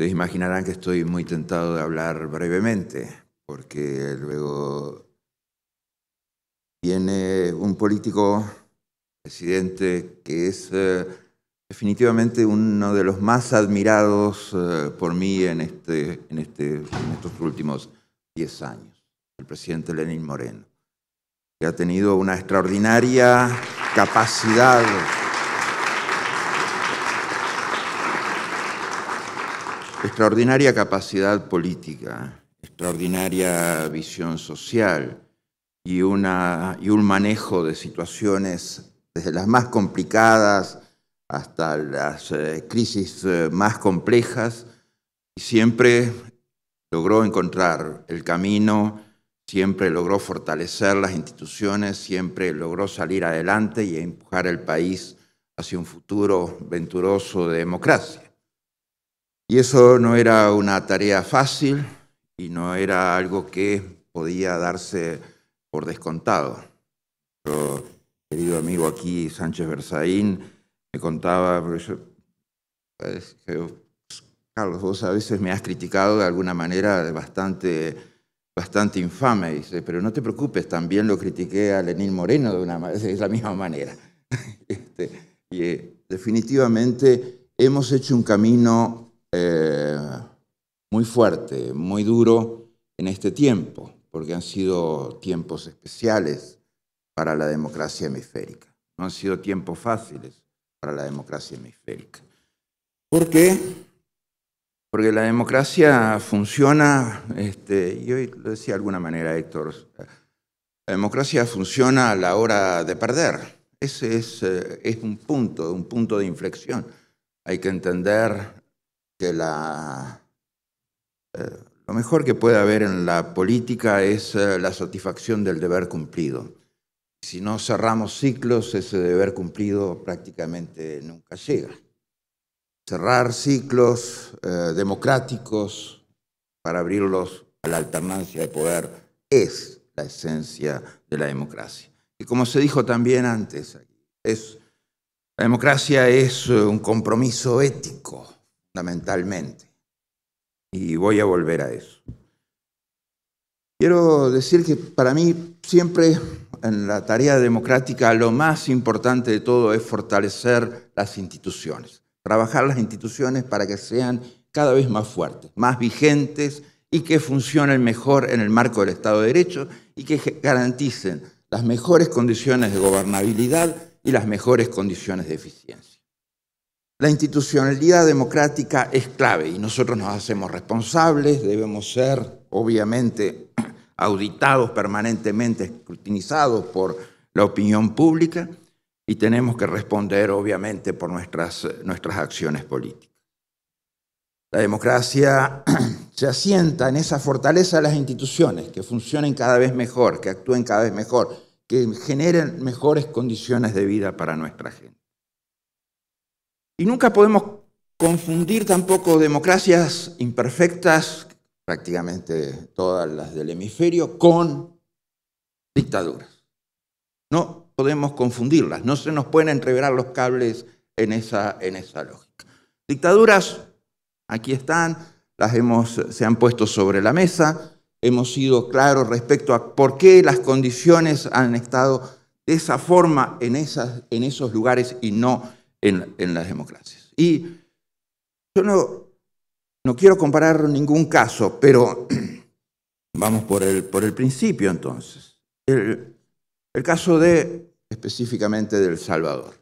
Ustedes imaginarán que estoy muy tentado de hablar brevemente, porque luego viene un político presidente que es eh, definitivamente uno de los más admirados eh, por mí en, este, en, este, en estos últimos 10 años, el presidente Lenín Moreno, que ha tenido una extraordinaria capacidad. extraordinaria capacidad política, extraordinaria visión social y, un manejo de situaciones desde las más complicadas hasta las eh, crisis eh, más complejas, y siempre logró encontrar el camino, siempre logró fortalecer las instituciones, siempre logró salir adelante y empujar el país hacia un futuro venturoso de democracia. Y eso no era una tarea fácil y no era algo que podía darse por descontado. Nuestro querido amigo aquí, Sánchez Versaín, me contaba, pues, Carlos, vos a veces me has criticado de alguna manera bastante, bastante infame, dice, pero no te preocupes, también lo critiqué a Lenín Moreno de, una, la misma manera. Este, y eh, definitivamente hemos hecho un camino eh, muy fuerte, muy duro en este tiempo, porque han sido tiempos especiales para la democracia hemisférica. No han sido tiempos fáciles para la democracia hemisférica. ¿Por qué? Porque la democracia funciona, este, hoy lo decía de alguna manera, Héctor, la democracia funciona a la hora de perder. Ese es, eh, es un punto, un punto de inflexión. Hay que entender que la, eh, lo mejor que puede haber en la política es eh, la satisfacción del deber cumplido. Si no cerramos ciclos, ese deber cumplido prácticamente nunca llega. Cerrar ciclos eh, democráticos para abrirlos a la alternancia de poder es la esencia de la democracia. Y como se dijo también antes, es, la democracia es un compromiso ético fundamentalmente. Y voy a volver a eso. Quiero decir que para mí siempre en la tarea democrática lo más importante de todo es fortalecer las instituciones, trabajar las instituciones para que sean cada vez más fuertes, más vigentes y que funcionen mejor en el marco del Estado de Derecho y que garanticen las mejores condiciones de gobernabilidad y las mejores condiciones de eficiencia. La institucionalidad democrática es clave y nosotros nos hacemos responsables, debemos ser obviamente auditados permanentemente, escrutinizados por la opinión pública y tenemos que responder obviamente por nuestras, nuestras acciones políticas. La democracia se asienta en esa fortaleza de las instituciones, que funcionen cada vez mejor, que actúen cada vez mejor, que generen mejores condiciones de vida para nuestra gente. Y nunca podemos confundir tampoco democracias imperfectas, prácticamente todas las del hemisferio, con dictaduras. No podemos confundirlas, no se nos pueden entreverar los cables en esa, en esa lógica. Dictaduras, aquí están, las hemos, se han puesto sobre la mesa, hemos sido claros respecto a por qué las condiciones han estado de esa forma en, esas, en esos lugares y no en, las democracias. Y yo no, quiero comparar ningún caso, pero vamos por el, por el principio entonces. El, el caso de, específicamente, del Salvador.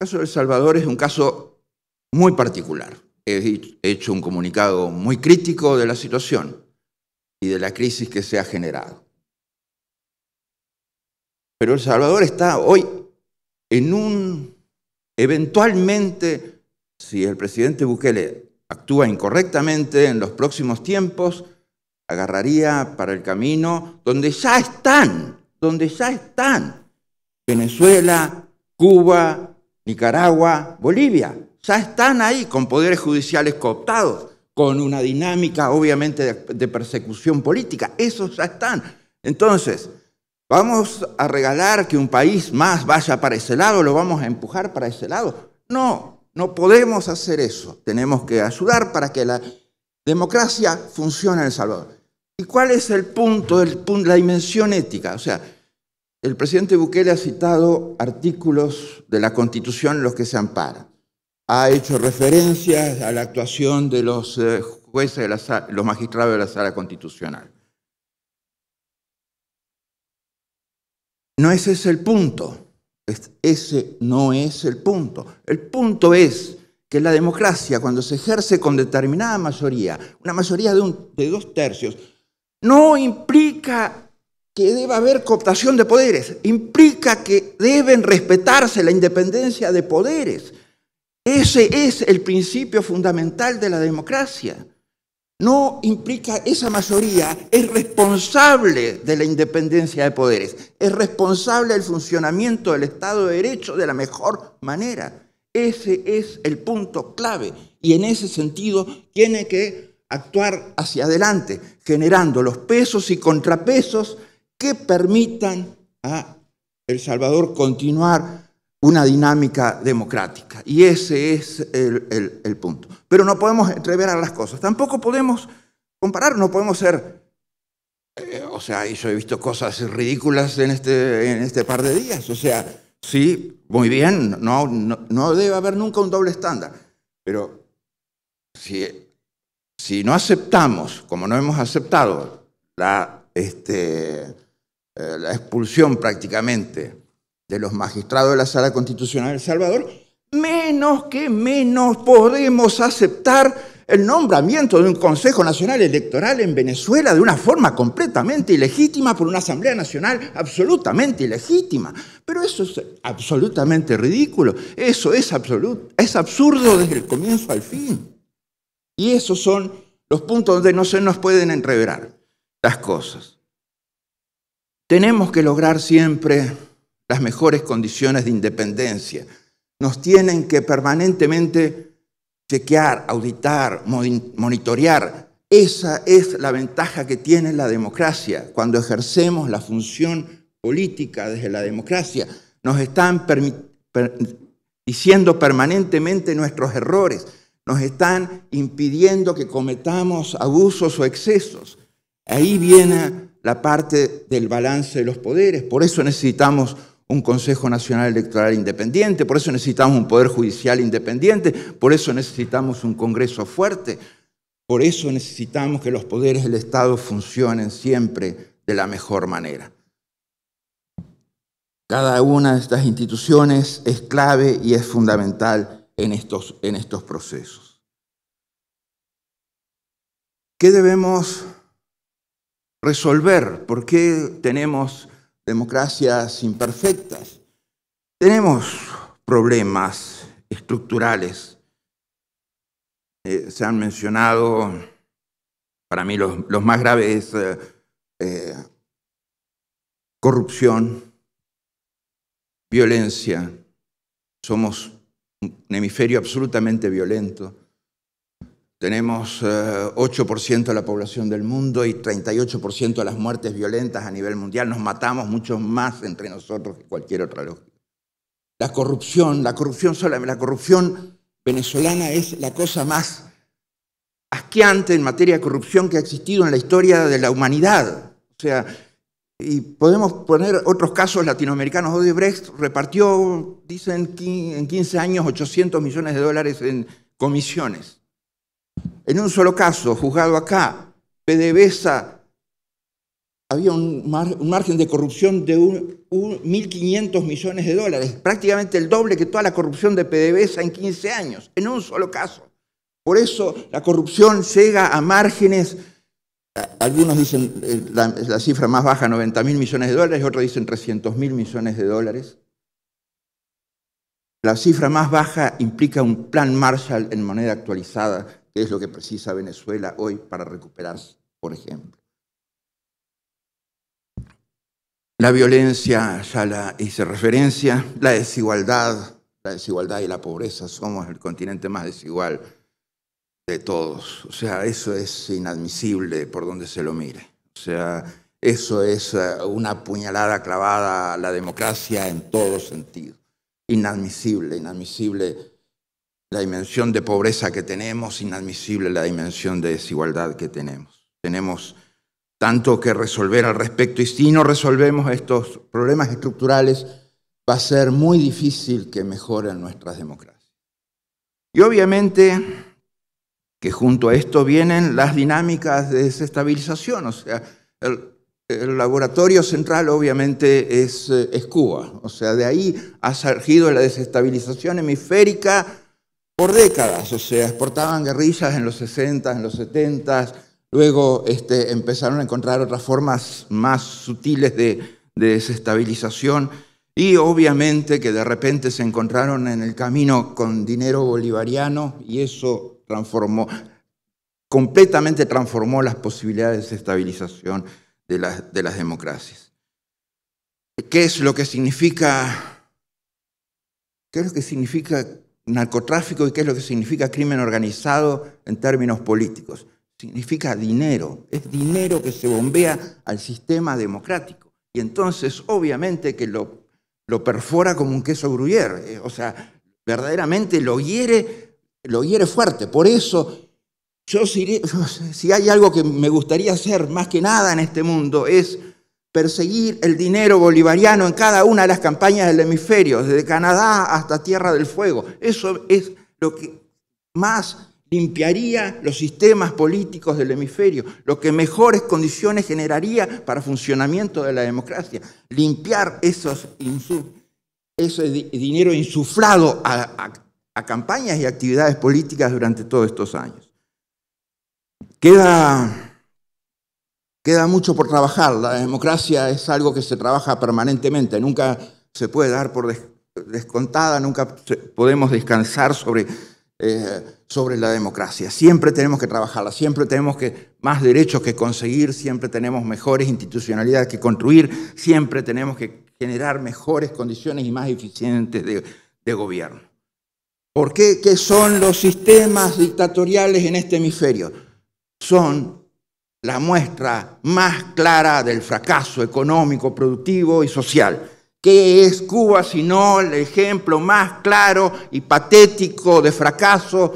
El caso del Salvador es un caso muy particular. He hecho un comunicado muy crítico de la situación y de la crisis que se ha generado. Pero El Salvador está hoy en un Eventualmente, si el presidente Bukele actúa incorrectamente en los próximos tiempos, agarraría para el camino donde ya están, donde ya están Venezuela, Cuba, Nicaragua, Bolivia. Ya están ahí con poderes judiciales cooptados, con una dinámica obviamente de, persecución política. Esos ya están. Entonces, ¿Vamos a regalar que un país más vaya para ese lado? ¿Lo vamos a empujar para ese lado? No, no podemos hacer eso. Tenemos que ayudar para que la democracia funcione en El Salvador. ¿Y cuál es el punto, el, la dimensión ética? O sea, el presidente Bukele ha citado artículos de la Constitución en los que se ampara. Ha hecho referencias a la actuación de los eh, jueces, de la, los magistrados de la Sala Constitucional No ese es el punto. Ese no es el punto. El punto es que la democracia, cuando se ejerce con determinada mayoría, una mayoría de, dos tercios, no implica que deba haber cooptación de poderes, implica que deben respetarse la independencia de poderes. Ese es el principio fundamental de la democracia no implica esa mayoría, es responsable de la independencia de poderes, es responsable del funcionamiento del Estado de Derecho de la mejor manera. Ese es el punto clave y en ese sentido tiene que actuar hacia adelante, generando los pesos y contrapesos que permitan a El Salvador continuar una dinámica democrática. Y ese es el, punto. Pero no podemos entrever a las cosas. Tampoco podemos comparar, no podemos ser... Eh, o sea, yo he visto cosas ridículas en este, en este par de días. O sea, sí, muy bien, no, no, debe haber nunca un doble estándar. Pero si, si no aceptamos, como no hemos aceptado, la, este, eh, la expulsión prácticamente de los magistrados de la Sala Constitucional de El Salvador, menos que menos podemos aceptar el nombramiento de un Consejo Nacional Electoral en Venezuela de una forma completamente ilegítima por una Asamblea Nacional absolutamente ilegítima. Pero eso es absolutamente ridículo, eso es, es absurdo desde el comienzo al fin. Y esos son los puntos donde no se nos pueden enredar las cosas. Tenemos que lograr siempre las mejores condiciones de independencia. Nos tienen que permanentemente chequear, auditar, monitorear. Esa es la ventaja que tiene la democracia. Cuando ejercemos la función política desde la democracia, nos están diciendo permanentemente nuestros errores, nos están impidiendo que cometamos abusos o excesos. Ahí viene la parte del balance de los poderes. Por eso necesitamos un Consejo Nacional Electoral independiente, por eso necesitamos un Poder Judicial independiente, por eso necesitamos un Congreso fuerte, por eso necesitamos que los poderes del Estado funcionen siempre de la mejor manera. Cada una de estas instituciones es clave y es fundamental en estos, en estos procesos. ¿Qué debemos resolver? ¿Por qué tenemos democracias imperfectas, tenemos problemas estructurales. Eh, se han mencionado, para mí los, más graves, eh, eh, corrupción, violencia. Somos un hemisferio absolutamente violento. Tenemos 8% eh, de la población del mundo y 38% de las muertes violentas a nivel mundial. Nos matamos mucho más entre nosotros que cualquier otra lógica. La corrupción, la corrupción sola, la corrupción venezolana es la cosa más asqueante en materia de corrupción que ha existido en la historia de la humanidad. O sea, y podemos poner otros casos latinoamericanos. Odebrecht repartió, dicen, en 15 años 800 millones de dólares en comisiones. En un solo caso, juzgado acá, PDVSA, había un, margen de corrupción de 1.500 millones de dólares, prácticamente el doble que toda la corrupción de PDVSA en 15 años, en un solo caso. Por eso la corrupción llega a márgenes, algunos dicen eh, la, cifra más baja, 90.000 millones de dólares, otros dicen 300.000 millones de dólares. La cifra más baja implica un plan Marshall en moneda actualizada es lo que precisa Venezuela hoy para recuperarse, por ejemplo. La violencia, ya la hice referencia, la desigualdad, la desigualdad y la pobreza, somos el continente más desigual de todos. O sea, eso es inadmisible por donde se lo mire. O sea, eso es eh, una puñalada clavada a la democracia en todo sentido. Inadmisible, inadmisible la dimensión de pobreza que tenemos, inadmisible la dimensión de desigualdad que tenemos. Tenemos tanto que resolver al respecto y si no resolvemos estos problemas estructurales va a ser muy difícil que mejoren nuestras democracias. Y obviamente que junto a esto vienen las dinámicas de desestabilización, o sea, el, laboratorio central obviamente es, eh, es Cuba, o sea, de ahí ha surgido la desestabilización hemisférica por décadas, o sea, exportaban guerrillas en los 60, en los 70, luego este, empezaron a encontrar otras formas más sutiles de, desestabilización y obviamente que de repente se encontraron en el camino con dinero bolivariano y eso transformó, completamente transformó las posibilidades de desestabilización de las democracias. ¿Qué es lo que significa? ¿Qué es lo que significa narcotráfico y qué es lo que significa crimen organizado en términos políticos. Significa dinero, es dinero que se bombea al sistema democrático. Y entonces, obviamente, que lo, lo perfora como un queso gruyere, eh, o sea, verdaderamente lo hiere, lo hiere fuerte. Por eso, yo si hay algo que me gustaría hacer más que nada en este mundo es perseguir el dinero bolivariano en cada una de las campañas del hemisferio, desde Canadá hasta Tierra del Fuego. Eso es lo que más limpiaría los sistemas políticos del hemisferio, lo que mejores condiciones generaría para funcionamiento de la democracia, limpiar esos ese dinero insuflado a, a campañas y actividades políticas durante todos estos años. Queda Queda mucho por trabajar. La democracia es algo que se trabaja permanentemente. Nunca se puede dar por descontada, nunca podemos descansar sobre, eh, sobre la democracia. Siempre tenemos que trabajarla, siempre tenemos que más derechos que conseguir, siempre tenemos mejores institucionalidades que construir, siempre tenemos que generar mejores condiciones y más eficientes de, de gobierno. ¿Por qué? ¿Qué son los sistemas dictatoriales en este hemisferio? Son la muestra más clara del fracaso económico, productivo y social. ¿Qué es Cuba sino el ejemplo más claro y patético de fracaso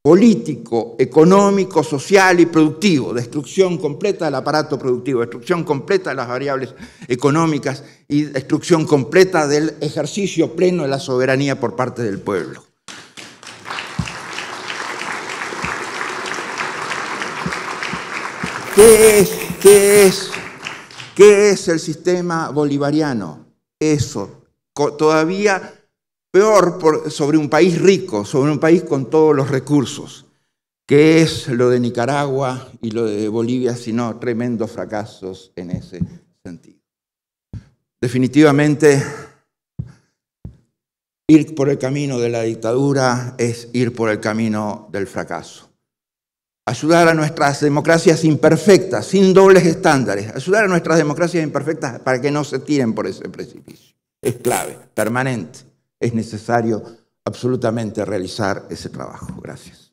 político, económico, social y productivo? Destrucción completa del aparato productivo, destrucción completa de las variables económicas y destrucción completa del ejercicio pleno de la soberanía por parte del pueblo. ¿Qué es, qué es, qué es el sistema bolivariano? Eso, todavía peor sobre un país rico, sobre un país con todos los recursos, ¿Qué es lo de Nicaragua y lo de Bolivia, sino tremendos fracasos en ese sentido. Definitivamente, ir por el camino de la dictadura es ir por el camino del fracaso ayudar a nuestras democracias imperfectas, sin dobles estándares, ayudar a nuestras democracias imperfectas para que no se tiren por ese precipicio. Es clave, permanente. Es necesario absolutamente realizar ese trabajo. Gracias.